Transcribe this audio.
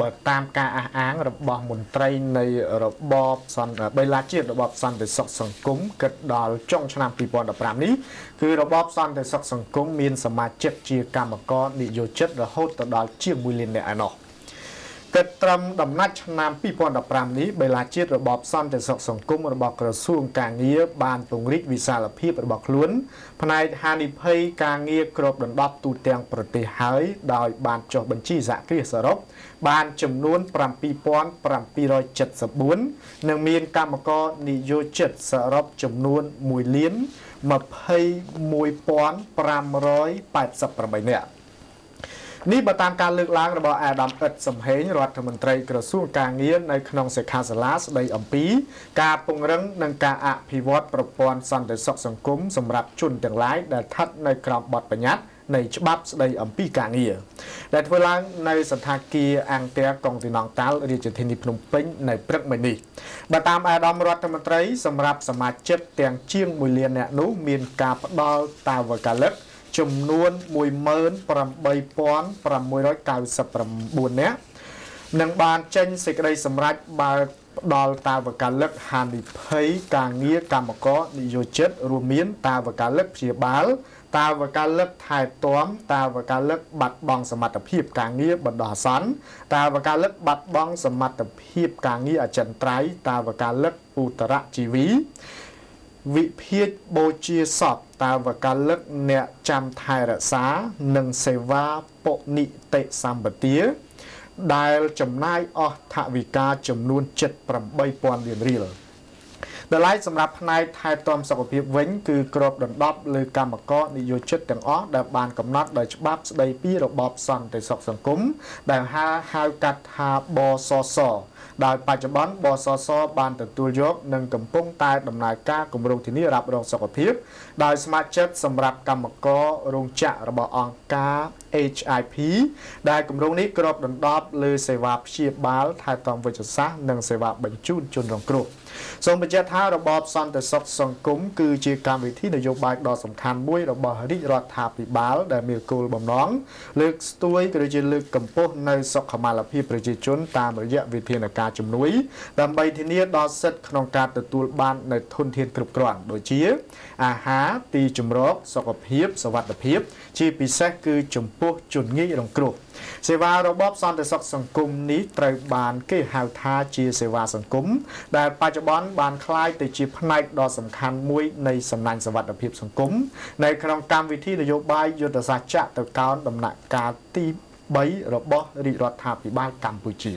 បើតាមការអះអាងរបស់មន្ត្រីនៃរបបសន្តិបិឡាជាតិរបបសន្តិសុខសង្គមគិតដល់ចុងឆ្នាំ2015នេះគឺរបបសន្តិសុខសង្គមមានសមាជិកជាកម្មករនិយោជិតរហូតដល់ជាង1លាននាក់ឯណោះ។គិតត្រឹមដំណាច់ឆ្នាំ2015នេះបេឡាជាតិរបបសន្តិសុខសង្គមរបស់ក្រសួងកាងារបានពង្រីកវិសាលភាពរបស់ខ្លួនផ្នែកហានិភ័យការងារគ្របដណ្ដប់ទូទាំងប្រទេសហើយ ដោយបានចុះបញ្ជីសហគ្រាសសរុបបានចំនួន7774និងមានកម្មករនិយោជិតសរុបចំនួន1លាន21588នាក់នេះបើតាមការលើកឡើងរបស់អាដាមអិតសំហេងរដ្ឋមន្ត្រីក្រសួងការងារនៅក្នុងសិក្ខាសាលាស្ដីអំពី ការពង្រឹង និងការអភិវឌ្ឍប្រព័ន្ធសន្តិសុខសង្គមសម្រាប់ជនទាំងឡាយដែលស្ថិតនៅក្រោមបទបញ្ញត្តិនៃច្បាប់ស្ដីអំពីការងារដែលធ្វើឡើង នៅសន្តាគារអង្គរកងទីណងតាល់រាជធានីភ្នំពេញនៅព្រឹកមិញនេះបើតាម អាដាមរដ្ឋមន្ត្រីសម្រាប់សមាជិកទាំងជាង1លាននាក់នោះមានការផ្ដល់តាវកាលិកចំនួន18699នាក់នឹងបានចេញសេចក្តីសម្រេចបើកផ្ដល់តាវកាលិកហានិភ័យការងារកម្មករនិយោជិតរួមមានតាវកាលិកព្យាបាលតាវកាលិកថែទាំតាវកាលិកបាត់បង់សមត្ថភាពការងារបណ្ដោះអាសន្នតាវកាលិកបាត់បង់សមត្ថភាពការងារអចិន្ត្រៃយ៍តាវកាលិកឧត្តរជីវីវិភាគបូជាសពតាវកាលិកអ្នកចាំថែរក្សានិងសេវាពុនិតិសម្បទា ដែលចំណាយអស់ថវិកាចំនួន78000លានរៀលដែលឡែកសម្រាប់ផ្នែកថែទាំសុខភាពវិញ គឺក្របដណ្ដប់លើកម្មករនិយោជិតទាំងអស់ដែលបានកំណត់ដោយច្បាប់ស្ដីពីរបបសន្តិសុខសង្គមដែលហៅហៅកាត់ថាបសសដោយបច្ចុប្បន្នបសសបានទទួលយក និងកំពុងតែ ដំណើរការគម្រោងធានារ៉ាប់រងសុខភាពដោយស្ម័គ្រចិត្តសម្រាប់កម្មកររោងចក្ររបស់អង្គការ HIP ដែលគម្រោងនេះគ្របដណ្ដប់លើសេវាព្យាបាលថែទាំវិជ្ជសាស្ត្រនិងសេវាបញ្ជូនជនរងគ្រោះសូមបញ្ជាក់ថារបបសន្តិសុខសង្គមគឺជាកម្មវិធីនយោបាយដ៏សំខាន់មួយរបស់រាជរដ្ឋាភិបាល ដែលមានគោលបំណងលើកស្ទួយក៏ដូចជាលើកកម្ពស់នៅសុខុមាលភាពប្រជាជន តាមរយៈវិធានការការជំនួយដើម្បីធានាដល់សិទ្ធិក្នុងការទទួលបាននៅធនធានគ្រប់គ្រាន់ដូចជា អាហារទីជម្រកសុខភាពសុវត្ថិភាព ជាពិសេសគឺចំពោះជនងាយរងគ្រោះសេវារបបសន្តិសុខសង្គមនេះត្រូវបាន គេហៅថាជា សេវាសង្គមដែល បច្ចុប្បន្នបានក្លាយទៅជាផ្នែកដ៏សំខាន់មួយនៃសំណាញ់សวัสดิភាពសង្គមនៅក្នុងកម្មវិធីនយោបាយយុទ្ធសាស្ត្រចាក់ទៅកោនដំណាក់កាលទី3របស់រាជរដ្ឋាភិបាលកម្ពុជា